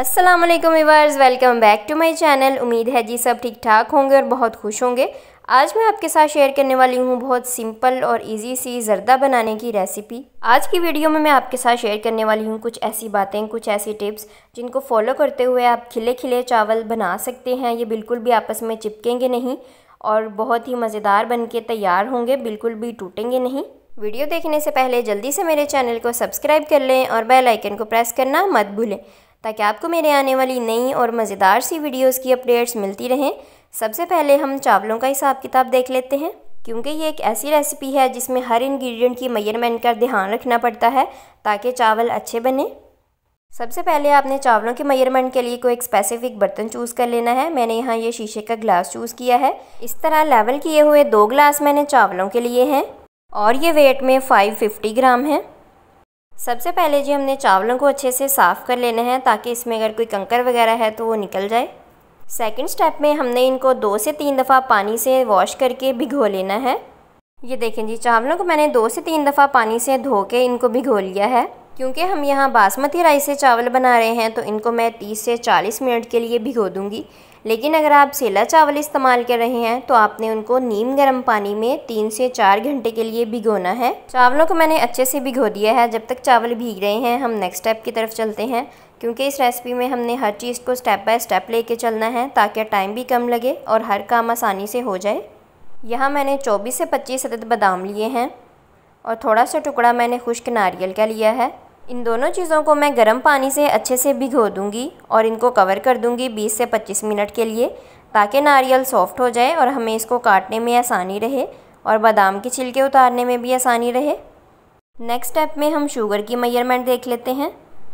Aslam viewers welcome back to my channel उम्मीद है जी सब ठीक ठाक होंगे और बहुत खुश होंगे आज मैं आपके साथ शेयर करने वाली हूँ बहुत सिंपल और इजी सी ज़रदा बनाने की रेसिपी आज की वीडियो में मैं आपके साथ शेयर करने वाली हूँ कुछ ऐसी बातें कुछ ऐसी टिप्स जिनको फॉलो करते हुए आप खिले खिले चावल बना सकते हैं ये बिल्कुल भी आपस में चिपकेंगे नहीं और बहुत ही मज़ेदार बन के तैयार होंगे बिल्कुल भी टूटेंगे नहीं वीडियो देखने से पहले जल्दी से मेरे चैनल को सब्सक्राइब कर लें और बेलाइकन को प्रेस करना मत भूलें ताकि आपको मेरे आने वाली नई और मज़ेदार सी वीडियोस की अपडेट्स मिलती रहें सबसे पहले हम चावलों का हिसाब किताब देख लेते हैं क्योंकि ये एक ऐसी रेसिपी है जिसमें हर इंग्रेडिएंट की मेजरमेंट का ध्यान रखना पड़ता है ताकि चावल अच्छे बने सबसे पहले आपने चावलों के मेजरमेंट के लिए कोई एक स्पेसिफिक बर्तन चूज़ कर लेना है मैंने यहाँ ये शीशे का ग्लास चूज़ किया है इस तरह लेवल किए हुए दो ग्लास मैंने चावलों के लिए हैं और ये वेट में 550 ग्राम है सबसे पहले जी हमने चावलों को अच्छे से साफ़ कर लेना है ताकि इसमें अगर कोई कंकर वगैरह है तो वो निकल जाए सेकंड स्टेप में हमने इनको दो से तीन दफ़ा पानी से वॉश करके भिगो लेना है ये देखें जी चावलों को मैंने दो से तीन दफ़ा पानी से धो के इनको भिगो लिया है क्योंकि हम यहाँ बासमती राइस से चावल बना रहे हैं तो इनको मैं तीस से चालीस मिनट के लिए भिगो दूँगी लेकिन अगर आप सेला चावल इस्तेमाल कर रहे हैं तो आपने उनको नीम गर्म पानी में तीन से चार घंटे के लिए भिगोना है चावलों को मैंने अच्छे से भिगो दिया है जब तक चावल भीग रहे हैं हम नेक्स्ट स्टेप की तरफ चलते हैं क्योंकि इस रेसिपी में हमने हर चीज़ को स्टेप बाय स्टेप लेके चलना है ताकि टाइम भी कम लगे और हर काम आसानी से हो जाए यहाँ मैंने 24 से 25 अदद बादाम लिए हैं और थोड़ा सा टुकड़ा मैंने खुश्क नारियल का लिया है इन दोनों चीज़ों को मैं गर्म पानी से अच्छे से भिगो दूंगी और इनको कवर कर दूंगी 20 से 25 मिनट के लिए ताकि नारियल सॉफ्ट हो जाए और हमें इसको काटने में आसानी रहे और बादाम के छिलके उतारने में भी आसानी रहे नेक्स्ट स्टेप में हम शुगर की मेयरमेंट देख लेते हैं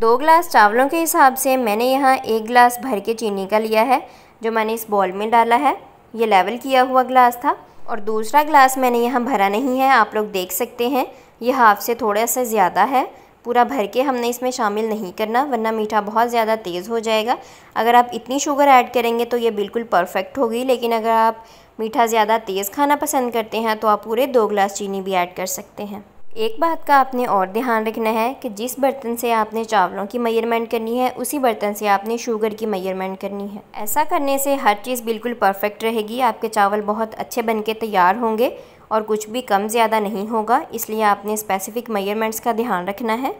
दो ग्लास चावलों के हिसाब से मैंने यहाँ एक ग्लास भर के चीनी का लिया है जो मैंने इस बॉल में डाला है ये लेवल किया हुआ ग्लास था और दूसरा ग्लास मैंने यहाँ भरा नहीं है आप लोग देख सकते हैं ये हाफ से थोड़ा सा ज़्यादा है पूरा भर के हमने इसमें शामिल नहीं करना वरना मीठा बहुत ज़्यादा तेज़ हो जाएगा अगर आप इतनी शुगर ऐड करेंगे तो ये बिल्कुल परफेक्ट होगी लेकिन अगर आप मीठा ज़्यादा तेज़ खाना पसंद करते हैं तो आप पूरे दो ग्लास चीनी भी ऐड कर सकते हैं एक बात का आपने और ध्यान रखना है कि जिस बर्तन से आपने चावलों की मेयरमेंट करनी है उसी बर्तन से आपने शुगर की मेयरमेंट करनी है ऐसा करने से हर चीज़ बिल्कुल परफेक्ट रहेगी आपके चावल बहुत अच्छे बन के तैयार होंगे और कुछ भी कम ज़्यादा नहीं होगा इसलिए आपने स्पेसिफ़िक मेयरमेंट्स का ध्यान रखना है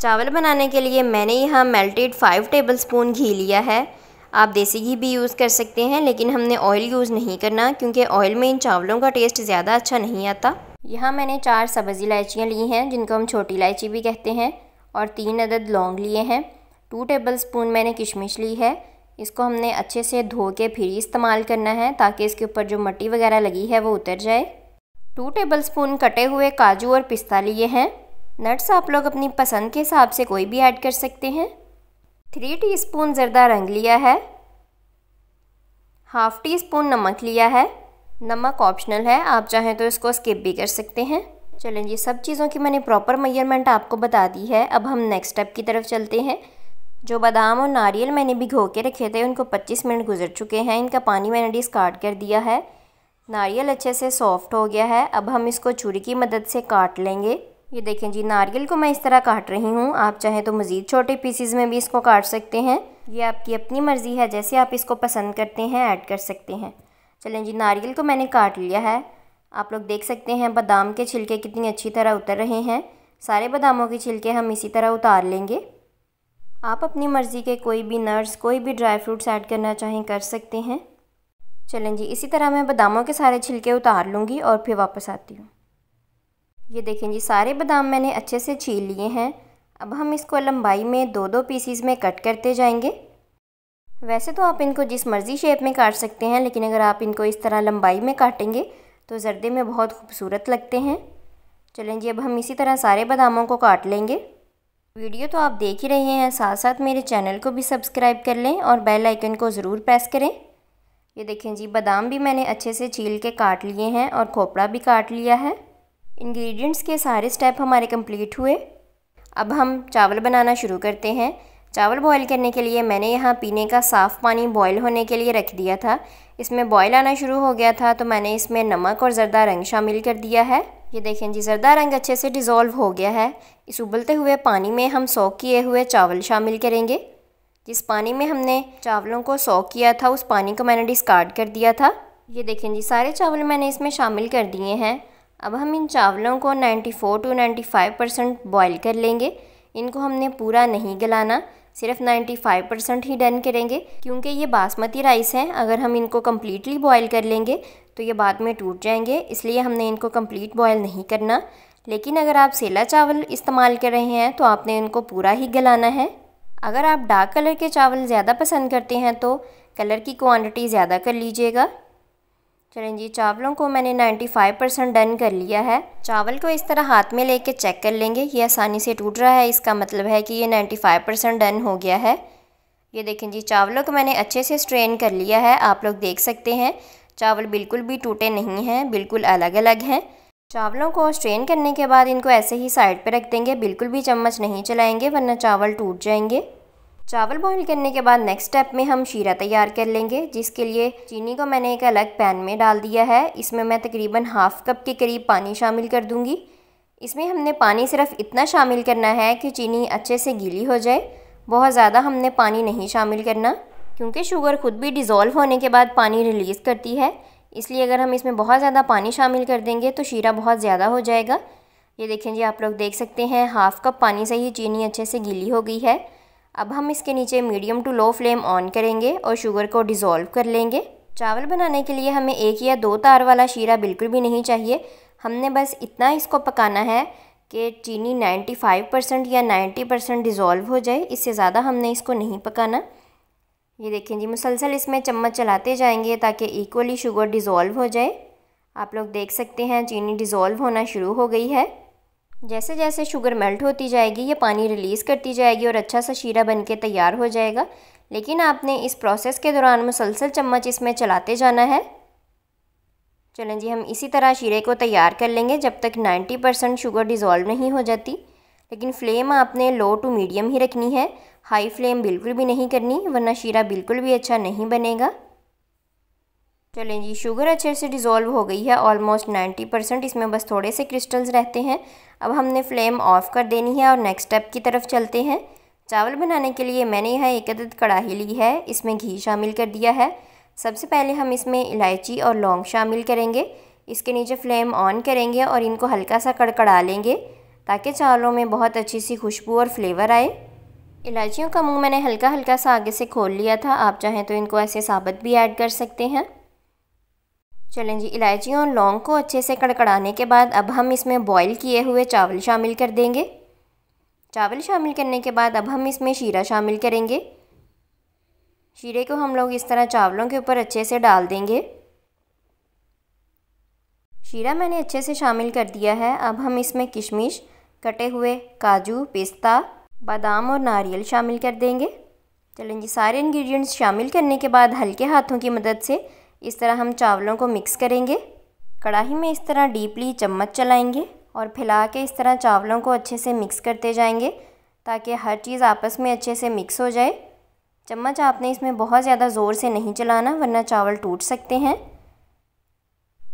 चावल बनाने के लिए मैंने यहाँ मेल्टेड फाइव टेबल स्पून घी लिया है आप देसी घी भी यूज़ कर सकते हैं लेकिन हमने ऑयल यूज़ नहीं करना क्योंकि ऑयल में इन चावलों का टेस्ट ज़्यादा अच्छा नहीं आता यहाँ मैंने चार सब्ज़ी इलायचियाँ ली हैं जिनको हम छोटी इलायची भी कहते हैं और तीन अदद लौंग लिए हैं टू टेबल स्पून मैंने किशमिश ली है इसको हमने अच्छे से धो के फिर इस्तेमाल करना है ताकि इसके ऊपर जो मट्टी वगैरह लगी है वो उतर जाए टू टेबल स्पून कटे हुए काजू और पिस्ता लिए हैं नट्स आप लोग अपनी पसंद के हिसाब से कोई भी ऐड कर सकते हैं थ्री टीस्पून ज़रदा रंग लिया है हाफ़ टी स्पून नमक लिया है नमक ऑप्शनल है आप चाहें तो इसको स्किप भी कर सकते हैं चलें जी सब चीज़ों की मैंने प्रॉपर मेजरमेंट आपको बता दी है अब हम नेक्स्ट स्टेप की तरफ चलते हैं जो बादाम और नारियल मैंने भिगो के रखे थे उनको 25 मिनट गुजर चुके हैं इनका पानी मैंने डिस्कार्ड कर दिया है नारियल अच्छे से सॉफ्ट हो गया है अब हम इसको छुरी की मदद से काट लेंगे ये देखें जी नारियल को मैं इस तरह काट रही हूँ आप चाहें तो मज़ीद छोटे पीसीज में भी इसको काट सकते हैं ये आपकी अपनी मर्ज़ी है जैसे आप इसको पसंद करते हैं ऐड कर सकते हैं चलें जी नारियल को मैंने काट लिया है आप लोग देख सकते हैं बादाम के छिलके कितनी अच्छी तरह उतर रहे हैं सारे बादामों के छिलके हम इसी तरह उतार लेंगे आप अपनी मर्ज़ी के कोई भी नर्स कोई भी ड्राई फ्रूट्स ऐड करना चाहें कर सकते हैं चलें जी इसी तरह मैं बादामों के सारे छिलके उतार लूँगी और फिर वापस आती हूँ ये देखें जी सारे बादाम मैंने अच्छे से छील लिए हैं अब हम इसको लंबाई में दो दो पीसीज में कट करते जाएंगे वैसे तो आप इनको जिस मर्ज़ी शेप में काट सकते हैं लेकिन अगर आप इनको इस तरह लंबाई में काटेंगे तो जर्दे में बहुत खूबसूरत लगते हैं चलें जी अब हम इसी तरह सारे बादामों को काट लेंगे वीडियो तो आप देख ही रहे हैं साथ साथ मेरे चैनल को भी सब्सक्राइब कर लें और बेल आइकन को ज़रूर प्रेस करें ये देखें जी बादाम भी मैंने अच्छे से छील के काट लिए हैं और खोपड़ा भी काट लिया है इंग्रेडिएंट्स के सारे स्टेप हमारे कंप्लीट हुए अब हम चावल बनाना शुरू करते हैं चावल बॉईल करने के लिए मैंने यहाँ पीने का साफ़ पानी बॉईल होने के लिए रख दिया था इसमें बॉईल आना शुरू हो गया था तो मैंने इसमें नमक और ज़रदा रंग शामिल कर दिया है ये देखें जी ज़रदा रंग अच्छे से डिज़ोल्व हो गया है इस उबलते हुए पानी में हम सॉक किए हुए चावल शामिल करेंगे जिस पानी में हमने चावलों को सॉक किया था उस पानी को मैंने डिस्कार्ड कर दिया था ये देखें जी सारे चावल मैंने इसमें शामिल कर दिए हैं अब हम इन चावलों को 94 टू 95 परसेंट बॉयल कर लेंगे इनको हमने पूरा नहीं गलाना सिर्फ 95 परसेंट ही डन करेंगे क्योंकि ये बासमती राइस हैं अगर हम इनको कम्प्लीटली बॉयल कर लेंगे तो ये बाद में टूट जाएंगे इसलिए हमने इनको कम्प्लीट बॉयल नहीं करना लेकिन अगर आप सेला चावल इस्तेमाल कर रहे हैं तो आपने इनको पूरा ही गलाना है अगर आप डार्क कलर के चावल ज़्यादा पसंद करते हैं तो कलर की क्वांटिटी ज़्यादा कर लीजिएगा चलें जी चावलों को मैंने 95 परसेंट डन कर लिया है चावल को इस तरह हाथ में लेके चेक कर लेंगे ये आसानी से टूट रहा है इसका मतलब है कि ये 95 परसेंट डन हो गया है ये देखें जी चावलों को मैंने अच्छे से स्ट्रेन कर लिया है आप लोग देख सकते हैं चावल बिल्कुल भी टूटे नहीं हैं बिल्कुल अलग अलग हैं चावलों को स्ट्रेन करने के बाद इनको ऐसे ही साइड पर रख देंगे बिल्कुल भी चम्मच नहीं चलाएँगे वरना चावल टूट जाएंगे चावल बॉईल करने के बाद नेक्स्ट स्टेप में हम शीरा तैयार कर लेंगे जिसके लिए चीनी को मैंने एक अलग पैन में डाल दिया है इसमें मैं तकरीबन हाफ़ कप के करीब पानी शामिल कर दूंगी इसमें हमने पानी सिर्फ इतना शामिल करना है कि चीनी अच्छे से गीली हो जाए बहुत ज़्यादा हमने पानी नहीं शामिल करना क्योंकि शुगर ख़ुद भी डिज़ोल्व होने के बाद पानी रिलीज़ करती है इसलिए अगर हम इसमें बहुत ज़्यादा पानी शामिल कर देंगे तो शीरा बहुत ज़्यादा हो जाएगा ये देखें जी आप लोग देख सकते हैं हाफ़ कप पानी से ही चीनी अच्छे से गीली हो गई है अब हम इसके नीचे medium to low flame on करेंगे और शुगर को डिज़ोल्व कर लेंगे चावल बनाने के लिए हमें एक या दो तार वाला शीरा बिल्कुल भी नहीं चाहिए हमने बस इतना इसको पकाना है कि चीनी 95 परसेंट या 90 परसेंट डिज़ोल्व हो जाए इससे ज़्यादा हमने इसको नहीं पकाना ये देखें जी मुसलसल इसमें चम्मच चलाते जाएंगे ताकि इक्वली शुगर डिज़ोल्व हो जाए आप लोग देख सकते हैं चीनी डिज़ोल्व होना शुरू हो गई है जैसे जैसे शुगर मेल्ट होती जाएगी ये पानी रिलीज़ करती जाएगी और अच्छा सा शीरा बन के तैयार हो जाएगा लेकिन आपने इस प्रोसेस के दौरान मुसलसल चम्मच इसमें चलाते जाना है चलें जी हम इसी तरह शीरे को तैयार कर लेंगे जब तक 90 परसेंट शुगर डिज़ोल्व नहीं हो जाती लेकिन फ्लेम आपने लो टू मीडियम ही रखनी है हाई फ्लेम बिल्कुल भी नहीं करनी वरना शीरा बिल्कुल भी अच्छा नहीं बनेगा चलें जी शुगर अच्छे से डिज़ोल्व हो गई है ऑलमोस्ट 90 परसेंट इसमें बस थोड़े से क्रिस्टल्स रहते हैं अब हमने फ्लेम ऑफ़ कर देनी है और नेक्स्ट स्टेप की तरफ चलते हैं चावल बनाने के लिए मैंने यहाँ एक अदद कढ़ाही ली है इसमें घी शामिल कर दिया है सबसे पहले हम इसमें इलायची और लौंग शामिल करेंगे इसके नीचे फ्लेम ऑन करेंगे और इनको हल्का सा कड़कड़ा लेंगे ताकि चावलों में बहुत अच्छी सी खुशबू और फ्लेवर आए इलायचियों का मुंह मैंने हल्का हल्का सा आगे से खोल लिया था आप चाहें तो इनको ऐसे साबत भी ऐड कर सकते हैं चलें जी इलायची और लौंग को अच्छे से कड़कड़ाने के बाद अब हम इसमें बॉईल किए हुए चावल शामिल कर देंगे चावल शामिल करने के बाद अब हम इसमें शीरा शामिल करेंगे शीरे को हम लोग इस तरह चावलों के ऊपर अच्छे से डाल देंगे शीरा मैंने अच्छे से शामिल कर दिया है अब हम इसमें किशमिश कटे हुए काजू पिस्ता बादाम और नारियल शामिल कर देंगे चलें जी सारे इंग्रेडिएंट्स शामिल करने के बाद हल्के हाथों की मदद से इस तरह हम चावलों को मिक्स करेंगे कढ़ाई में इस तरह डीपली चम्मच चलाएंगे और फैला के इस तरह चावलों को अच्छे से मिक्स करते जाएंगे ताकि हर चीज़ आपस में अच्छे से मिक्स हो जाए चम्मच आपने इसमें बहुत ज़्यादा ज़ोर से नहीं चलाना वरना चावल टूट सकते हैं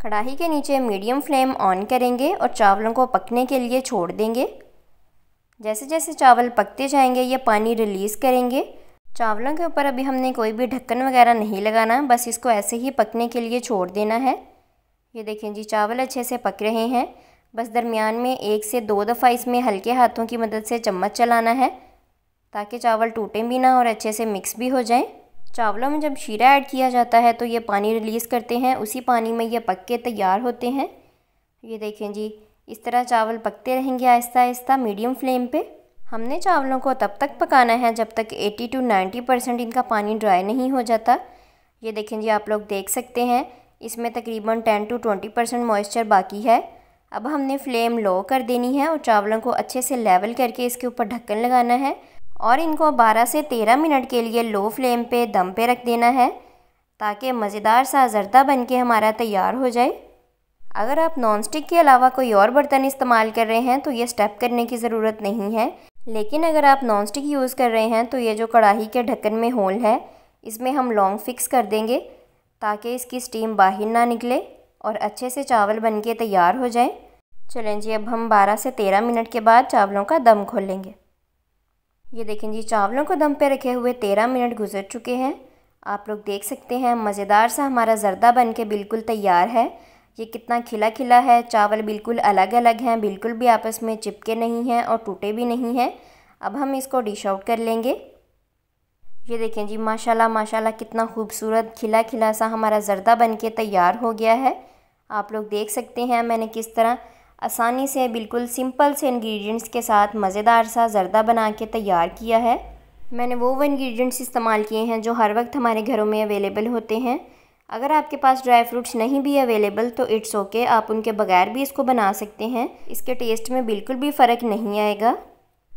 कढ़ाई के नीचे मीडियम फ्लेम ऑन करेंगे और चावलों को पकने के लिए छोड़ देंगे जैसे जैसे चावल पकते जाएंगे ये पानी रिलीज़ करेंगे चावलों के ऊपर अभी हमने कोई भी ढक्कन वगैरह नहीं लगाना बस इसको ऐसे ही पकने के लिए छोड़ देना है ये देखें जी चावल अच्छे से पक रहे हैं बस दरमियान में एक से दो दफ़ा इसमें हल्के हाथों की मदद से चम्मच चलाना है ताकि चावल टूटें भी ना और अच्छे से मिक्स भी हो जाएं चावलों में जब शीरा ऐड किया जाता है तो ये पानी रिलीज़ करते हैं उसी पानी में ये पक के तैयार होते हैं ये देखें जी इस तरह चावल पकते रहेंगे आहिस्ता आहिस्ता मीडियम फ्लेम पे हमने चावलों को तब तक पकाना है जब तक 80 टू 90 परसेंट इनका पानी ड्राई नहीं हो जाता ये देखें जी आप लोग देख सकते हैं इसमें तकरीबन 10 टू 20 परसेंट मॉइस्चर बाकी है अब हमने फ्लेम लो कर देनी है और चावलों को अच्छे से लेवल करके इसके ऊपर ढक्कन लगाना है और इनको 12 से 13 मिनट के लिए लो फ्लेम पर दम पे रख देना है ताकि मज़ेदार सा जर्दा के हमारा तैयार हो जाए अगर आप नॉन स्टिक के अलावा कोई और बर्तन इस्तेमाल कर रहे हैं तो ये स्टेप करने की ज़रूरत नहीं है लेकिन अगर आप नॉन स्टिक यूज़ कर रहे हैं तो ये जो कढ़ाई के ढक्कन में होल है इसमें हम लॉन्ग फिक्स कर देंगे ताकि इसकी स्टीम बाहर ना निकले और अच्छे से चावल बन के तैयार हो जाए चलें जी अब हम 12 से 13 मिनट के बाद चावलों का दम खोलेंगे ये देखें जी चावलों को दम पे रखे हुए 13 मिनट गुजर चुके हैं आप लोग देख सकते हैं मज़ेदार सा हमारा जरदा बन के बिल्कुल तैयार है ये कितना खिला खिला है चावल बिल्कुल अलग अलग हैं बिल्कुल भी आपस में चिपके नहीं हैं और टूटे भी नहीं हैं अब हम इसको डिश आउट कर लेंगे ये देखें जी माशाल्लाह माशाल्लाह कितना खूबसूरत खिला खिला सा हमारा बन बनके तैयार हो गया है आप लोग देख सकते हैं मैंने किस तरह आसानी से बिल्कुल सिंपल से इंग्रेडिएंट्स के साथ मज़ेदार सा जरदा बना के तैयार किया है मैंने वो वो इन्ग्रीडियंट्स इस्तेमाल किए हैं जो हर वक्त हमारे घरों में अवेलेबल होते हैं अगर आपके पास ड्राई फ्रूट्स नहीं भी अवेलेबल तो इट्स ओके okay, आप उनके बगैर भी इसको बना सकते हैं इसके टेस्ट में बिल्कुल भी फ़र्क नहीं आएगा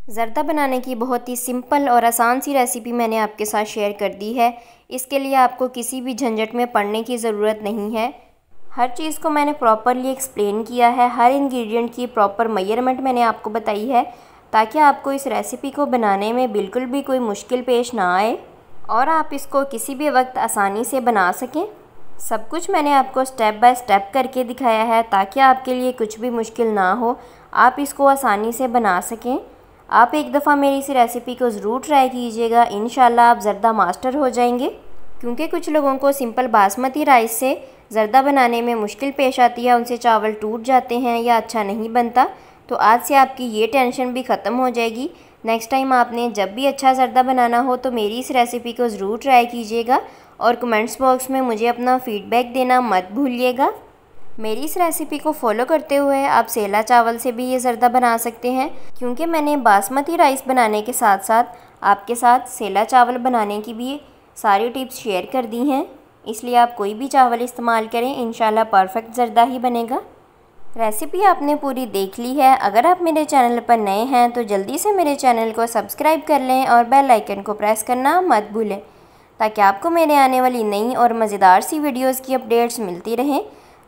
ज़रदा बनाने की बहुत ही सिंपल और आसान सी रेसिपी मैंने आपके साथ शेयर कर दी है इसके लिए आपको किसी भी झंझट में पड़ने की ज़रूरत नहीं है हर चीज़ को मैंने प्रॉपरली एक्सप्लेन किया है हर इंग्रेडिएंट की प्रॉपर मेयरमेंट मैंने आपको बताई है ताकि आपको इस रेसिपी को बनाने में बिल्कुल भी कोई मुश्किल पेश ना आए और आप इसको किसी भी वक्त आसानी से बना सकें सब कुछ मैंने आपको स्टेप बाय स्टेप करके दिखाया है ताकि आपके लिए कुछ भी मुश्किल ना हो आप इसको आसानी से बना सकें आप एक दफ़ा मेरी इस रेसिपी को ज़रूर ट्राई कीजिएगा इन आप ज़रदा मास्टर हो जाएंगे क्योंकि कुछ लोगों को सिंपल बासमती राइस से ज़रदा बनाने में मुश्किल पेश आती है उनसे चावल टूट जाते हैं या अच्छा नहीं बनता तो आज से आपकी ये टेंशन भी ख़त्म हो जाएगी नेक्स्ट टाइम आपने जब भी अच्छा ज़रदा बनाना हो तो मेरी इस रेसिपी को ज़रूर ट्राई कीजिएगा और कमेंट्स बॉक्स में मुझे अपना फ़ीडबैक देना मत भूलिएगा मेरी इस रेसिपी को फॉलो करते हुए आप सेला चावल से भी ये जर्दा बना सकते हैं क्योंकि मैंने बासमती राइस बनाने के साथ साथ आपके साथ सेला चावल बनाने की भी सारी टिप्स शेयर कर दी हैं इसलिए आप कोई भी चावल इस्तेमाल करें इन परफेक्ट जर्दा ही बनेगा रेसिपी आपने पूरी देख ली है अगर आप मेरे चैनल पर नए हैं तो जल्दी से मेरे चैनल को सब्सक्राइब कर लें और बेल आइकन को प्रेस करना मत भूलें ताकि आपको मेरे आने वाली नई और मज़ेदार सी वीडियोस की अपडेट्स मिलती रहें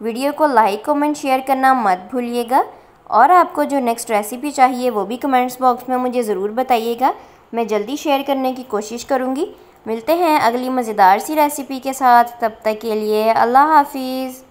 वीडियो को लाइक कमेंट शेयर करना मत भूलिएगा और आपको जो नेक्स्ट रेसिपी चाहिए वो भी कमेंट्स बॉक्स में मुझे ज़रूर बताइएगा मैं जल्दी शेयर करने की कोशिश करूँगी मिलते हैं अगली मज़ेदार सी रेसिपी के साथ तब तक के लिए अल्लाह हाफिज़